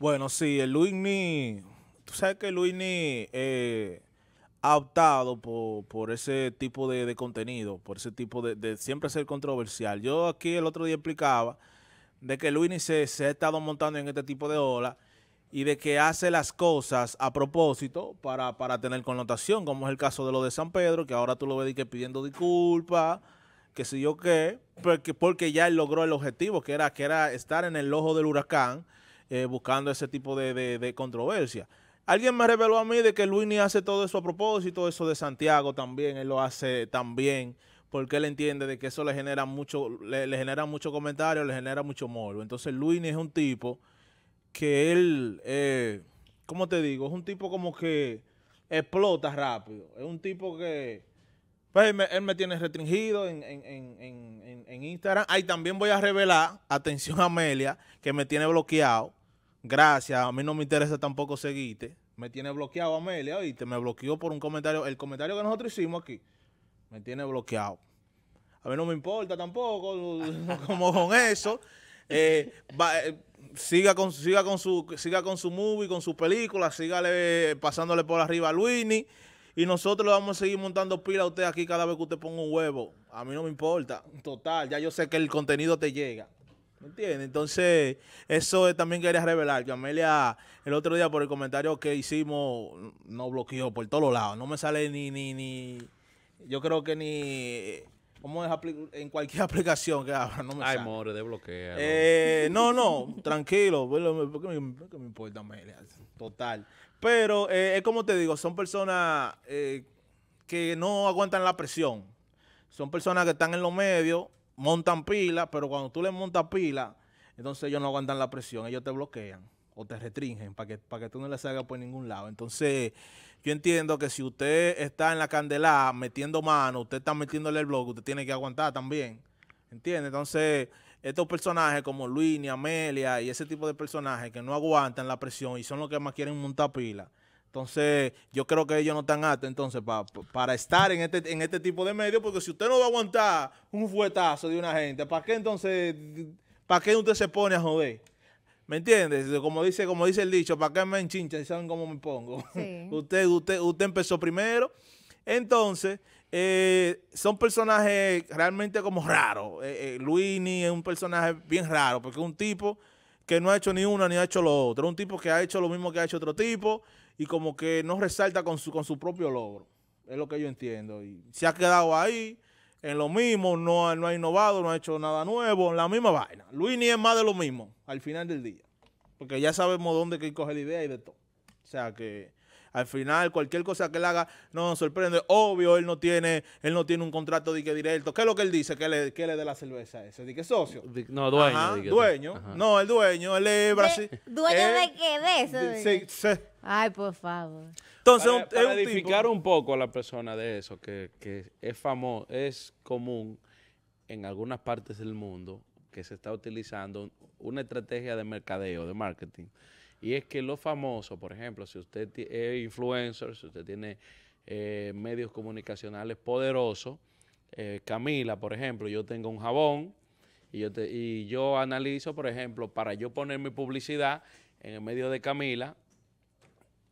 Bueno, sí, el Luigny, tú sabes que Luigny eh, ha optado por, ese tipo de, contenido, por ese tipo de, siempre ser controversial. Yo aquí el otro día explicaba de que Luigny se, se ha estado montando en este tipo de ola y de que hace las cosas a propósito para, tener connotación, como es el caso de lo de San Pedro, que ahora tú lo ves que pidiendo disculpas, que si yo qué, porque, porque ya él logró el objetivo, que era, que era estar en el ojo del huracán eh, buscando ese tipo de, controversia. Alguien me reveló a mí de que Luini hace todo eso a propósito, eso de Santiago también, él lo hace también, porque él entiende de que eso le genera mucho, le, genera mucho comentario, le genera mucho morbo. Entonces Luini es un tipo que él, eh, ¿cómo te digo? Es un tipo como que explota rápido. Es un tipo que... Pues él me, tiene restringido en, en, en, en, Instagram. Ahí también voy a revelar, atención Amelia, que me tiene bloqueado gracias, a mí no me interesa tampoco seguirte. Me tiene bloqueado Amelia, te me bloqueó por un comentario, el comentario que nosotros hicimos aquí, me tiene bloqueado. A mí no me importa tampoco, como con eso. Eh, eh, siga con siga con su siga con su movie, con su película, sígale eh, pasándole por arriba a Luini y nosotros le vamos a seguir montando pila a usted aquí cada vez que usted ponga un huevo. A mí no me importa. Total, ya yo sé que el contenido te llega. ¿Me entiendes? Entonces, eso también quería revelar, que Amelia el otro día por el comentario que hicimos no bloqueó por todos lados. No me sale ni, ni, ni, yo creo que ni, Como es? En cualquier aplicación que abra, no me sale. Ay, more, desbloquea. Eh, no, no, tranquilo, ¿por qué me, importa Amelia? Total. Pero eh, es como te digo, son personas eh, que no aguantan la presión. Son personas que están en los medios montan pila, pero cuando tú les montas pila, entonces ellos no aguantan la presión, ellos te bloquean o te restringen para que, para que tú no le salgas por ningún lado. Entonces, yo entiendo que si usted está en la candelada metiendo mano, usted está metiéndole el bloque, usted tiene que aguantar también. ¿Entiende? Entonces, estos personajes como Luis, ni Amelia y ese tipo de personajes que no aguantan la presión y son los que más quieren montar pila, entonces, yo creo que ellos no están hartos entonces para estar en este, en este tipo de medios, porque si usted no va a aguantar un fuetazo de una gente, ¿para qué entonces, para qué usted se pone a joder? ¿Me entiendes? Como dice, como dice el dicho, ¿para qué me enchincha si saben cómo me pongo? usted, usted, usted empezó primero. Entonces, eh, son personajes realmente como raros. Eh, eh, Luini es un personaje bien raro, porque es un tipo que no ha hecho ni uno ni ha hecho lo otro. Un tipo que ha hecho lo mismo que ha hecho otro tipo y como que no resalta con su, con su propio logro. Es lo que yo entiendo. Y se ha quedado ahí, en lo mismo, no, ha, no ha innovado, no ha hecho nada nuevo, en la misma vaina. Luis ni es más de lo mismo al final del día. Porque ya sabemos dónde que coge la idea y de todo. O sea que al final, cualquier cosa que él haga no nos sorprende. Obvio, él no tiene, él no tiene un contrato de que directo. ¿Qué es lo que él dice? Que le, que le dé la cerveza ese. ¿De que socio? no, dueño. dueño. No, el dueño. Él es Brasil. ¿Dueño de qué? ¿De eso? Ay, por favor. Entonces, un edificar un poco a la persona de eso, que, que es famoso, es común en algunas partes del mundo que se está utilizando una estrategia de mercadeo, de marketing, y es que lo famoso, por ejemplo, si usted es influencer, si usted tiene eh, medios comunicacionales poderosos, eh, Camila, por ejemplo, yo tengo un jabón y yo, y yo analizo, por ejemplo, para yo poner mi publicidad en el medio de Camila,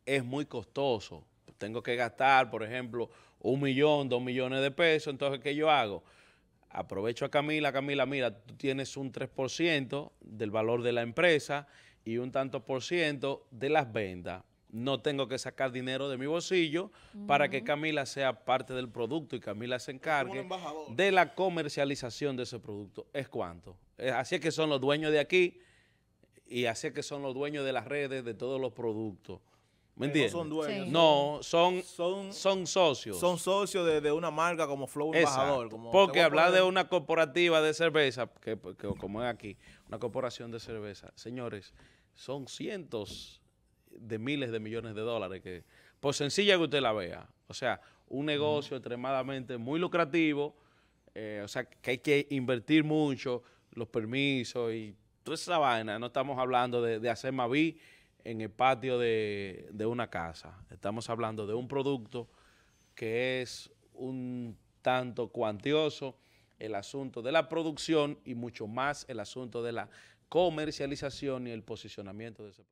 es muy costoso. Tengo que gastar, por ejemplo, un millón, dos millones de pesos. Entonces, ¿qué yo hago? Aprovecho a Camila, Camila, mira, tú tienes un 3% del valor de la empresa y un tanto por ciento de las ventas. No tengo que sacar dinero de mi bolsillo para que Camila sea parte del producto y Camila se encargue de la comercialización de ese producto. ¿Es cuánto? Eh, así es que son los dueños de aquí y así es que son los dueños de las redes, de todos los productos. ¿Me entiendes? No son dueños. No, son, son, socios. Son socios de, una marca como Flow Embajador. Porque hablar de una corporativa de cerveza, como es aquí, una corporación de cerveza, señores, son cientos de miles de millones de dólares, que por sencilla que usted la vea, o sea, un negocio extremadamente muy lucrativo, eh, o sea, que hay que invertir mucho, los permisos y toda esa vaina, no estamos hablando de, de hacer Mavi en el patio de una casa, estamos hablando de un producto que es un tanto cuantioso, el asunto de la producción y mucho más el asunto de la comercialización y el posicionamiento de ese